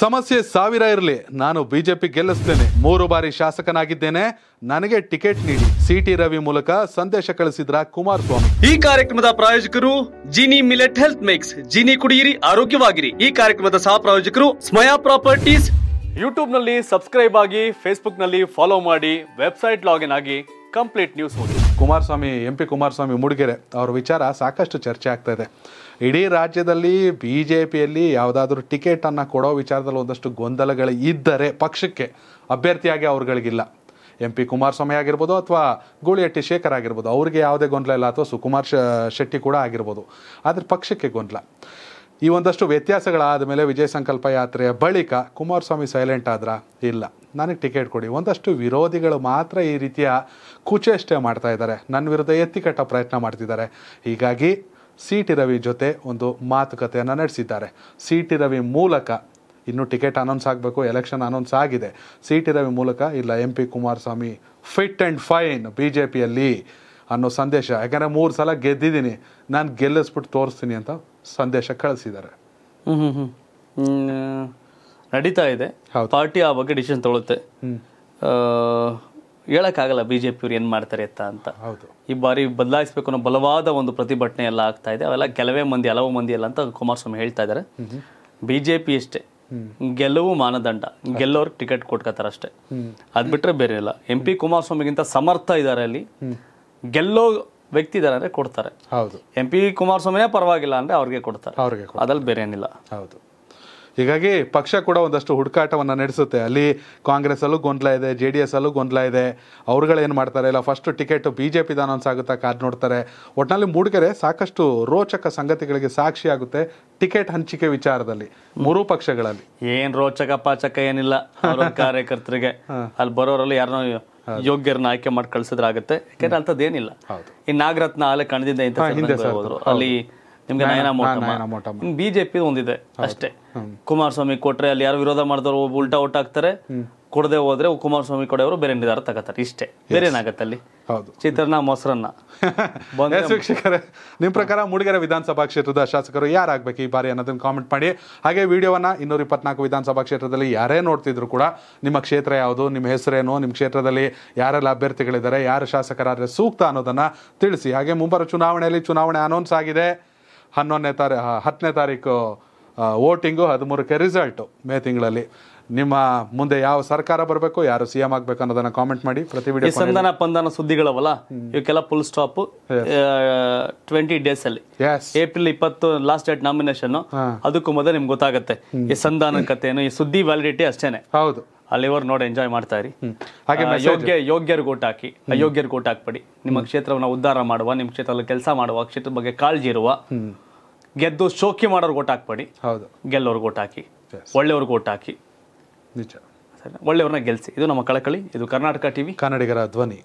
ಸಮಸ್ಯೆ ಸಾವಿರ ಇರಲಿ ನಾನು ಬಿಜೆಪಿ ಗೆಲ್ಲಿಸ್ತೇನೆ ಮೂರು ಬಾರಿ ಶಾಸಕನಾಗಿದ್ದೇನೆ ನನಗೆ ಟಿಕೆಟ್ ನೀಡಿ ಸಿಟಿ ರವಿ ಮೂಲಕ ಸಂದೇಶ ಕಳಿಸಿದ್ರ ಕುಮಾರಸ್ವಾಮಿ ಈ ಕಾರ್ಯಕ್ರಮದ ಪ್ರಾಯೋಜಕರು Jini millet health mix Jini ಕುಡಿಯಿರಿ ಆರೋಗ್ಯವಾಗಿರಿ ಈ ಕಾರ್ಯಕ್ರಮದ ಸಹ ಪ್ರಾಯೋಜಕರು ಸ್ಮಯಾ ಪ್ರಾಪರ್ಟೀಸ್ ಯೂಟ್ಯೂಬ್ ನಲ್ಲಿ ಸಬ್ಸ್ಕ್ರೈಬ್ ಆಗಿ ಫೇಸ್ಬುಕ್ ನಲ್ಲಿ ಫಾಲೋ ಮಾಡಿ ವೆಬ್ಸೈಟ್ ಲಾಗಿನ್ ಆಗಿ ಕಂಪ್ಲೀಟ್ ನ್ಯೂಸ್ ಓದಿ ಕುಮಾರಸ್ವಾಮಿ ಎಂ ಪಿ ಕುಮಾರಸ್ವಾಮಿ ಮೂಡಿಗೆರೆ ಅವರ ವಿಚಾರ ಸಾಕಷ್ಟು ಚರ್ಚೆ ಆಗ್ತಾ ಇದೆ ಇಡೀ ರಾಜ್ಯದಲ್ಲಿ ಬಿ ಜೆ ಪಿಯಲ್ಲಿ ಯಾವುದಾದ್ರೂ ಟಿಕೆಟನ್ನು ಕೊಡೋ ವಿಚಾರದಲ್ಲಿ ಒಂದಷ್ಟು ಗೊಂದಲಗಳು ಇದ್ದರೆ ಪಕ್ಷಕ್ಕೆ ಅಭ್ಯರ್ಥಿಯಾಗಿ ಅವ್ರುಗಳಿಗಿಲ್ಲ ಎಂ ಪಿ ಕುಮಾರಸ್ವಾಮಿ ಆಗಿರ್ಬೋದು ಅಥವಾ ಗೂಳಿಹಟ್ಟಿ ಶೇಖರ್ ಆಗಿರ್ಬೋದು ಅವ್ರಿಗೆ ಯಾವುದೇ ಗೊಂದಲ ಇಲ್ಲ ಅಥವಾ ಸುಕುಮಾರ್ ಶೆಟ್ಟಿ ಕೂಡ ಆಗಿರ್ಬೋದು ಆದರೆ ಪಕ್ಷಕ್ಕೆ ಗೊಂದಲ ಈ ಒಂದಷ್ಟು ವ್ಯತ್ಯಾಸಗಳಾದ ಮೇಲೆ ವಿಜಯ ಸಂಕಲ್ಪ ಯಾತ್ರೆಯ ಬಳಿಕ ಕುಮಾರಸ್ವಾಮಿ ಸೈಲೆಂಟ್ ಆದ್ರ ಇಲ್ಲ ನನಗೆ ಟಿಕೆಟ್ ಕೊಡಿ ಒಂದಷ್ಟು ವಿರೋಧಿಗಳು ಮಾತ್ರ ಈ ರೀತಿಯ ಕುಚೇಷ್ಟೆ ಮಾಡ್ತಾ ಇದ್ದಾರೆ ನನ್ನ ವಿರುದ್ಧ ಎತ್ತಿಕಟ್ಟ ಪ್ರಯತ್ನ ಮಾಡ್ತಿದ್ದಾರೆ ಹೀಗಾಗಿ ಸಿ ಟಿ ರವಿ ಜೊತೆ ಒಂದು ಮಾತುಕತೆಯನ್ನು ನಡೆಸಿದ್ದಾರೆ ಸಿ ಟಿ ರವಿ ಮೂಲಕ ಇನ್ನು ಟಿಕೆಟ್ ಅನೌನ್ಸ್ ಆಗಬೇಕು ಎಲೆಕ್ಷನ್ ಅನೌನ್ಸ್ ಆಗಿದೆ ಸಿ ಟಿ ರವಿ ಮೂಲಕ ಇಲ್ಲ M P Kumaraswamy fit and fine B J ಪಿಯಲ್ಲಿ ಅನ್ನೋ ಸಂದೇಶ ಯಾಕಂದರೆ ಮೂರು ಸಲ ಗೆದ್ದಿದ್ದೀನಿ ನಾನು ಗೆಲ್ಲಿಸ್ಬಿಟ್ಟು ತೋರಿಸ್ತೀನಿ ಅಂತ ಸಂದೇಶ ಕಳಿಸಿದ್ದಾರೆ ಹ್ಞೂ ಹ್ಞೂ ಹ್ಞೂ ನಡೀತಾ ಇದೆ ಪಾರ್ಟಿ ಆ ಬಗ್ಗೆ ಡಿಸಿಷನ್ ತಗೊಳುತ್ತೆ ಹೇಳಕ್ಕಾಗಲ್ಲ ಅವ್ರು ಏನ್ ಮಾಡ್ತಾರೆ ಅಂತ ಅಂತ ಈ ಬಾರಿ ಬದಲಾಯಿಸಬೇಕು ಅನ್ನೋ ಬಲವಾದ ಒಂದು ಪ್ರತಿಭಟನೆ ಎಲ್ಲ ಆಗ್ತಾ ಇದೆ ಅವೆಲ್ಲ ಕೆಲವೇ ಮಂದಿ ಹಲವು ಮಂದಿ ಅಲ್ಲ ಅಂತ ಕುಮಾರಸ್ವಾಮಿ ಹೇಳ್ತಾ ಇದ್ದಾರೆ ಬಿಜೆಪಿ ಅಷ್ಟೇ ಗೆಲುವು ಮಾನದಂಡ ಗೆಲ್ಲೋರ್ಗೆ ಟಿಕೆಟ್ ಕೊಟ್ಕೋತಾರೆ ಅಷ್ಟೇ ಅದ್ ಬಿಟ್ರೆ ಬೇರೆ ಇಲ್ಲ ಎಂ ಪಿ ಕುಮಾರಸ್ವಾಮಿಗಿಂತ ಸಮರ್ಥ ಇದ್ದಾರೆ ಅಲ್ಲಿ ಗೆಲ್ಲೋ ವ್ಯಕ್ತಿ ಇದಾರೆ ಅಂದ್ರೆ ಕೊಡ್ತಾರೆ ಎಂ ಪಿ ಕುಮಾರಸ್ವಾಮಿನೇ ಪರವಾಗಿಲ್ಲ ಅಂದ್ರೆ ಅವ್ರಿಗೆ ಕೊಡ್ತಾರೆ ಅದ್ರಲ್ಲಿ ಬೇರೆ ಏನಿಲ್ಲ ಹೌದು ಹೀಗಾಗಿ ಪಕ್ಷ ಕೂಡ ಒಂದಷ್ಟು ಹುಡುಕಾಟವನ್ನು ನಡೆಸುತ್ತೆ ಅಲ್ಲಿ ಕಾಂಗ್ರೆಸ್ ಅಲ್ಲೂ ಗೊಂದಲ ಇದೆ ಜೆ ಡಿ ಅಲ್ಲೂ ಗೊಂದಲ ಇದೆ ಅವ್ರುಗಳೇನು ಮಾಡ್ತಾರೆ ಇಲ್ಲ first ticket B J announce ಆಗುತ್ತಾ ಕಾದು ನೋಡ್ತಾರೆ ಒಟ್ಟಿನಲ್ಲಿ ಮೂಡಿಗೆರೆ ಸಾಕಷ್ಟು ರೋಚಕ ಸಂಗತಿಗಳಿಗೆ ಸಾಕ್ಷಿ ಆಗುತ್ತೆ ಟಿಕೆಟ್ ಹಂಚಿಕೆ ವಿಚಾರದಲ್ಲಿ ಮೂರು ಪಕ್ಷಗಳಲ್ಲಿ ಏನ್ ರೋಚಕ ಪಾಚಕ ಏನಿಲ್ಲ ಕಾರ್ಯಕರ್ತರಿಗೆ ಅಲ್ಲಿ ಬರೋರಲ್ಲಿ ಯಾರನ್ನೋ ಯೋಗ್ಯರನ್ನ ಆಯ್ಕೆ ಮಾಡಿ ಕಳ್ಸಿದ್ರಾಗುತ್ತೆ ಯಾಕಂದ್ರೆ ಅಂತದ್ದೇನಿಲ್ಲ ಈ ನಾಗರತ್ನ ಆಲೆ ಕಣದಿಂದ ಅಲ್ಲಿ ನಿಮ್ಗೆ ನಯನ ಮೋಟಮ್ಮ ಬಿಜೆಪಿ ಒಂದಿದೆ ಅಷ್ಟೇ ಕುಮಾರಸ್ವಾಮಿ ಕೊಟ್ರೆ ಅಲ್ಲಿ ಯಾರು ವಿರೋಧ ಮಾಡಿದವರು ಉಲ್ಟಾ ಆಗ್ತಾರೆ ಕೊಡದೆ ಹೋದ್ರೆ ಕುಮಾರಸ್ವಾಮಿ ಕೊಡೆಯವರು ಬೇರೆ ನಿರ್ಧಾರ ತಗೋತಾರೆ ಇಷ್ಟೇ ಬೇರೆ ಏನಾಗತ್ತೆ ಅಲ್ಲಿ ಚಿತ್ರಾನ್ನ ಮೊಸರನ್ನ ಶಿಕ್ಷಕರೇ ನಿಮ್ಮ ಪ್ರಕಾರ ಮೂಡಿಗೆರೆ ವಿಧಾನಸಭಾ ಕ್ಷೇತ್ರದ ಶಾಸಕರು ಯಾರಾಗಬೇಕು ಈ ಬಾರಿ ಅನ್ನೋದನ್ನ ಕಾಮೆಂಟ್ ಮಾಡಿ ಹಾಗೆ ವಿಡಿಯೋವನ್ನ ಇನ್ನೂರ ಇಪ್ಪತ್ನಾಲ್ಕು ವಿಧಾನಸಭಾ ಕ್ಷೇತ್ರದಲ್ಲಿ ಯಾರೇ ನೋಡ್ತಿದ್ರು ಕೂಡ ನಿಮ್ಮ ಕ್ಷೇತ್ರ ಯಾವುದು ನಿಮ್ಮ ಹೆಸರೇನು ನಿಮ್ಮ ಕ್ಷೇತ್ರದಲ್ಲಿ ಯಾರೆಲ್ಲ ಅಭ್ಯರ್ಥಿಗಳಿದ್ದಾರೆ ಯಾರು ಶಾಸಕರಾದರೆ ಸೂಕ್ತ ಅನ್ನೋದನ್ನ ತಿಳಿಸಿ ಹಾಗೆ ಮುಂಬರುವ ಚುನಾವಣೆಯಲ್ಲಿ ಚುನಾವಣೆ ಅನೌನ್ಸ್ ಆಗಿದೆ ಹನ್ನೊಂದನೇ ತಾರೀ ಹತ್ತನೇ ತಾರೀಕು ವೋಟಿಂಗು ಹದಿಮೂರಕ್ಕೆ ರಿಸಲ್ಟು ಮೇ ತಿಂಗಳಲ್ಲಿ ನಿಮ್ಮ ಮುಂದೆ ಯಾವ ಸರ್ಕಾರ ಬರಬೇಕು ಯಾರು ಸಿಎಂ ಆಗ್ಬೇಕು ಅನ್ನೋದನ್ನ ಕಾಮೆಂಟ್ ಮಾಡಿ ಪ್ರತಿ ವಿಡಿಯೋ ಸಂಧಾನ ಪಂದಾನ ಸುದ್ದಿಗಳವಲ್ಲ ಇವಕ್ಕೆಲ್ಲ ಫುಲ್ ಸ್ಟಾಪ್ ಟ್ವೆಂಟಿ ಡೇಸ್ ಅಲ್ಲಿ ಏಪ್ರಿಲ್ ಇಪ್ಪತ್ತು ಲಾಸ್ಟ್ ಡೇಟ್ ನಾಮಿನೇಷನ್ ಅದಕ್ಕೂ ಮೊದಲು ನಿಮ್ಗೆ ಗೊತ್ತಾಗುತ್ತೆ ಈ ಸಂಧಾನ ಕಥೆ ಏನು ಈ ಸುದ್ದಿ ವ್ಯಾಲಿಡಿಟಿ ಅಷ್ಟೇನೆ ಹೌದು ಅಲ್ಲಿವರೆಗೂ ನೋಡಿ ಎಂಜಾಯ್ ಮಾಡ್ತಾ ಇರಿ ಹಾಗೆ ಯೋಗ್ಯ ಯೋಗ್ಯರು ಕೋಟ್ ಹಾಕಿ ಅಯೋಗ್ಯರಿಗೆ ಕೋಟ್ ಹಾಕ್ಬೇಡಿ ನಿಮ್ಮ ಕ್ಷೇತ್ರವನ್ನ ಉದ್ಧಾರ ಮಾಡುವ ನಿಮ್ಮ ಕ್ಷೇತ್ರದಲ್ಲಿ ಕೆಲಸ ಮಾಡುವ ಕ್ಷೇತ್ರದ ಬಗ್ಗೆ ಕಾಳಜಿ ಇರುವ ಗೆದ್ದು ಶೋಕಿ ಮಾಡೋರ್ ಕೋಟ್ ಹಾಕ್ಬೇಡಿ ಹೌದು ಗೆಲ್ಲೋರು ಕೋಟ್ ಹಾಕಿ ಒಳ್ಳೆಯವ್ರಿಗೆ ಕೋಟ್ ಹಾಕಿ ನಿಜ ಒಳ್ಳೆಯವ್ರನ್ನ ಗೆಲ್ಸಿ ಇದು ನಮ್ಮ ಕಳಕಳಿ ಇದು ಕರ್ನಾಟಕ ಟಿವಿ ಕನ್ನಡಿಗರ ಧ್ವನಿ